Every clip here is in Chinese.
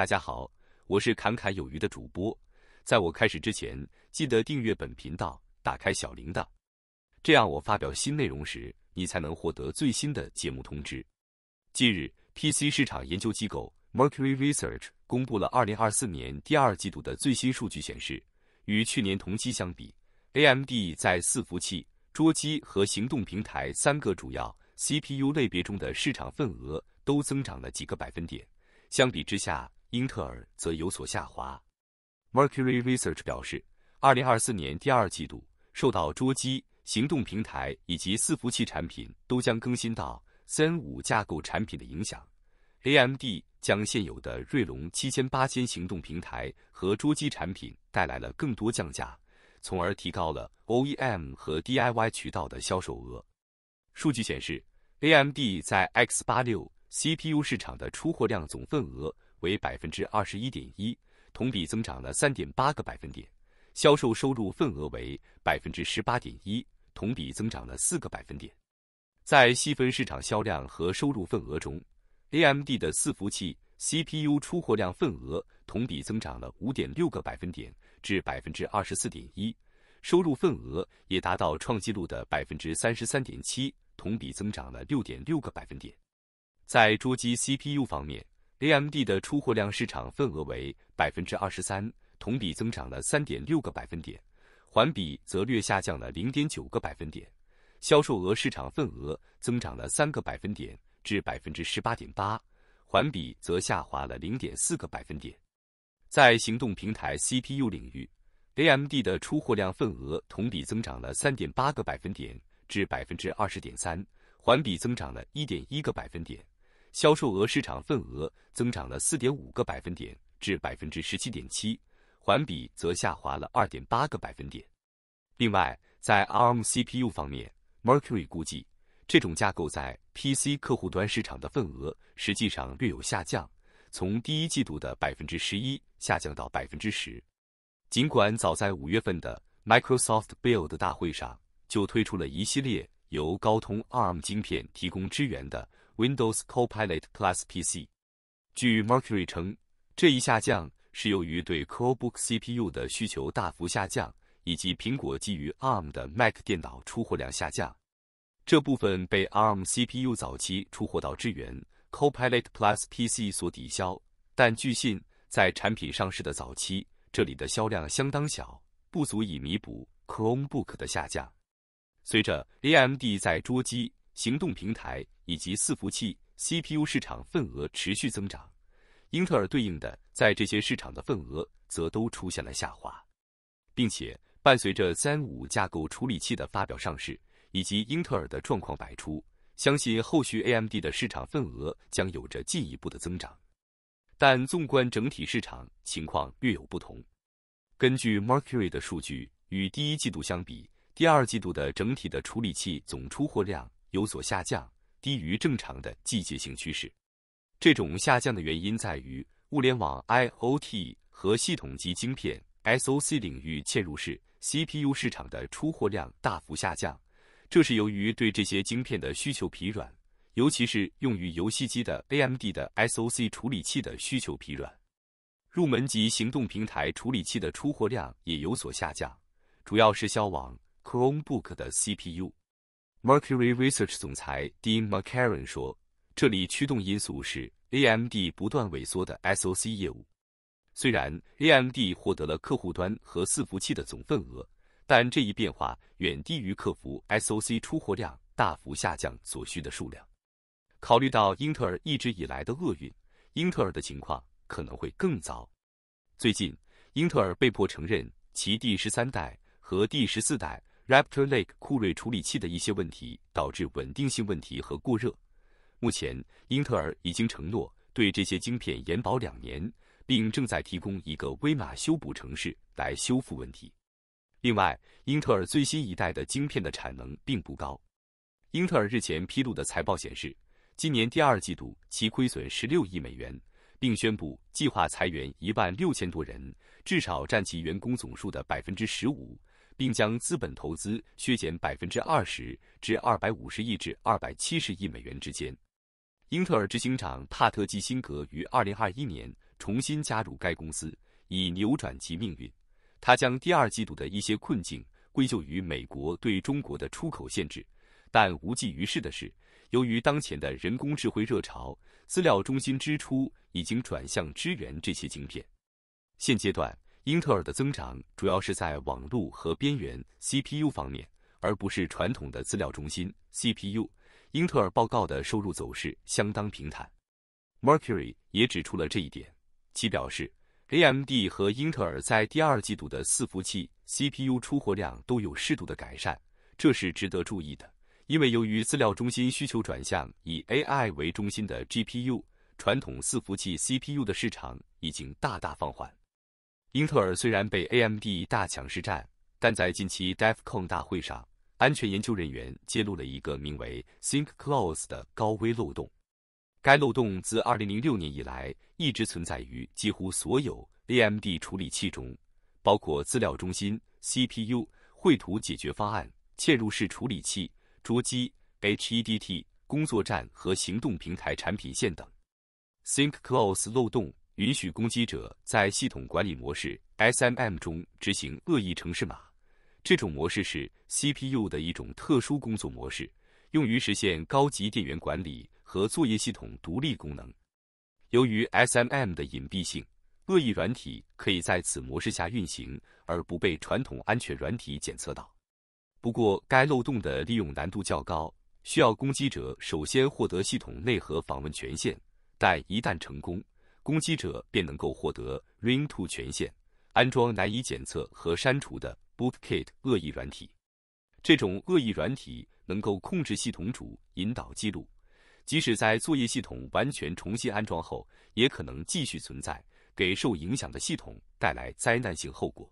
大家好，我是侃侃有余的主播。在我开始之前，记得订阅本频道，打开小铃铛，这样我发表新内容时，你才能获得最新的节目通知。近日，PC 市场研究机构 Mercury Research 公布了二零二四年第二季度的最新数据，显示与去年同期相比，AMD 在伺服器、桌机和行动平台三个主要 CPU 类别中的市场份额都增长了几个百分点。相比之下，英特尔则有所下滑。Mercury Research 表示，二零二四年第二季度，受到桌机、行动平台以及伺服器产品都将更新到 Zen 五架构产品的影响，AMD 将现有的锐龙七千八千行动平台和桌机产品带来了更多降价，从而提高了 OEM 和 DIY 渠道的销售额。数据显示，AMD 在 X 八六 CPU 市场的出货量总份额。为百分之二十一点一，同比增长了三点八个百分点；销售收入份额为百分之十八点一，同比增长了四个百分点。在细分市场销量和收入份额中，AMD 的伺服器 CPU 出货量份额同比增长了五点六个百分点至百分之二十四点一，收入份额也达到创纪录的百分之三十三点七，同比增长了六点六个百分点。在桌机 CPU 方面，AMD 的出货量市场份额为百分之二十三，同比增长了三点六个百分点，环比则略下降了零点九个百分点。销售额市场份额增长了三个百分点至百分之十八点八，环比则下滑了零点四个百分点。在行动平台 CPU 领域，AMD 的出货量份额同比增长了三点八个百分点至百分之二十点三，环比增长了一点一个百分点。销售额市场份额增长了四点五个百分点至百分之十七点七，环比则下滑了二点八个百分点。另外，在 ARM CPU 方面，Mercury 估计这种架构在 PC 客户端市场的份额实际上略有下降，从第一季度的百分之十一下降到百分之十。尽管早在五月份的 Microsoft Build 大会上就推出了一系列由高通 ARM 芯片提供支援的。Windows Copilot Plus PC，据 Mercury 称，这一下降是由于对 Chromebook CPU 的需求大幅下降，以及苹果基于 ARM 的 Mac 电脑出货量下降。这部分被 ARM CPU 早期出货到支援 Copilot Plus PC 所抵消，但据信在产品上市的早期，这里的销量相当小，不足以弥补 Chromebook 的下降。随着 AMD 在桌机行动平台以及伺服器 CPU 市场份额持续增长，英特尔对应的在这些市场的份额则都出现了下滑，并且伴随着 Zen 五架构处理器的发表上市，以及英特尔的状况百出，相信后续 AMD 的市场份额将有着进一步的增长。但纵观整体市场情况略有不同，根据 Mercury 的数据，与第一季度相比，第二季度的整体的处理器总出货量。有所下降，低于正常的季节性趋势。这种下降的原因在于物联网 （IoT） 和系统级晶片 （SoC） 领域嵌入式 CPU 市场的出货量大幅下降。这是由于对这些晶片的需求疲软，尤其是用于游戏机的 AMD 的 SoC 处理器的需求疲软。入门级行动平台处理器的出货量也有所下降，主要是销往 Chromebook 的 CPU。Mercury Research 总裁 Dean m c c a r r n 说：“这里驱动因素是 AMD 不断萎缩的 SOC 业务。虽然 AMD 获得了客户端和伺服器的总份额，但这一变化远低于克服 SOC 出货量大幅下降所需的数量。考虑到英特尔一直以来的厄运，英特尔的情况可能会更糟。最近，英特尔被迫承认其第十三代和第十四代。” Raptor Lake 酷睿处理器的一些问题导致稳定性问题和过热。目前，英特尔已经承诺对这些晶片延保两年，并正在提供一个微码修补程式来修复问题。另外，英特尔最新一代的晶片的产能并不高。英特尔日前披露的财报显示，今年第二季度其亏损十六亿美元，并宣布计划裁员一万六千多人，至少占其员工总数的百分之十五。并将资本投资削减百分之二十至二百五十亿至二百七十亿美元之间。英特尔执行长帕特基辛格于二零二一年重新加入该公司，以扭转其命运。他将第二季度的一些困境归咎于美国对中国的出口限制，但无济于事的是，由于当前的人工智慧热潮，资料中心支出已经转向支援这些晶片。现阶段。英特尔的增长主要是在网络和边缘 CPU 方面，而不是传统的资料中心 CPU。英特尔报告的收入走势相当平坦。Mercury 也指出了这一点，其表示 AMD 和英特尔在第二季度的伺服器 CPU 出货量都有适度的改善，这是值得注意的，因为由于资料中心需求转向以 AI 为中心的 GPU，传统伺服器 CPU 的市场已经大大放缓。英特尔虽然被 AMD 大强势战，但在近期 DefCon 大会上，安全研究人员揭露了一个名为 ThinkClose 的高危漏洞。该漏洞自二零零六年以来一直存在于几乎所有 AMD 处理器中，包括资料中心 CPU、绘图解决方案、嵌入式处理器、桌机、HEDT 工作站和行动平台产品线等。ThinkClose 漏洞。允许攻击者在系统管理模式 SMM 中执行恶意程式码。这种模式是 CPU 的一种特殊工作模式，用于实现高级电源管理和作业系统独立功能。由于 SMM 的隐蔽性，恶意软体可以在此模式下运行而不被传统安全软体检测到。不过，该漏洞的利用难度较高，需要攻击者首先获得系统内核访问权限，但一旦成功。攻击者便能够获得 Ring 2权限，安装难以检测和删除的 Bootkit 恶意软体。这种恶意软体能够控制系统主引导记录，即使在作业系统完全重新安装后，也可能继续存在，给受影响的系统带来灾难性后果。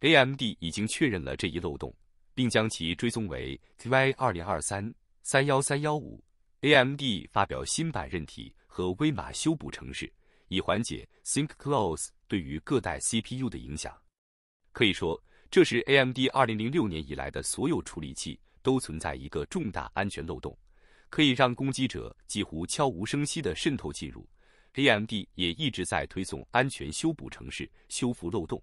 AMD 已经确认了这一漏洞，并将其追踪为 KY 二零二三三幺三幺五。AMD 发表新版韧体和微码修补程式。以缓解 Sync Close 对于各代 CPU 的影响。可以说，这是 AMD 二零零六年以来的所有处理器都存在一个重大安全漏洞，可以让攻击者几乎悄无声息地渗透进入。AMD 也一直在推送安全修补程式修复漏洞。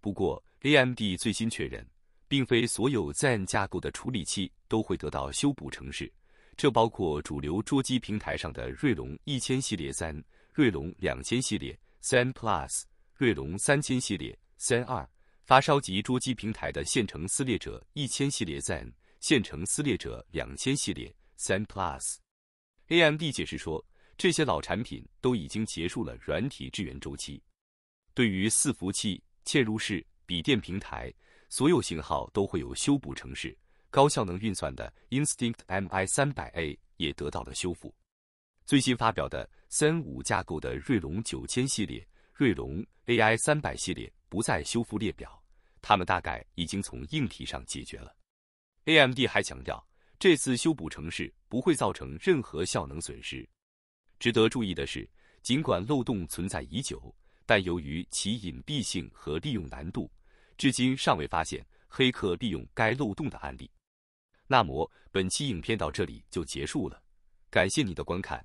不过，AMD 最新确认，并非所有 Zen 架构的处理器都会得到修补程式，这包括主流桌机平台上的锐龙一千系列三。锐龙两千系列 Zen Plus，锐龙三千系列 Zen 二，发烧级捉机平台的现成撕裂者一千系列 Zen，现成撕裂者两千系列 Zen Plus。AMD 解释说，这些老产品都已经结束了软体支援周期。对于伺服器、嵌入式、笔电平台，所有型号都会有修补程式。高效能运算的 Instinct MI 三百 A 也得到了修复。最新发表的三五架构的锐龙九千系列、锐龙 AI 三百系列不再修复列表，他们大概已经从硬体上解决了。AMD 还强调，这次修补程式不会造成任何效能损失。值得注意的是，尽管漏洞存在已久，但由于其隐蔽性和利用难度，至今尚未发现黑客利用该漏洞的案例。那么，本期影片到这里就结束了，感谢你的观看。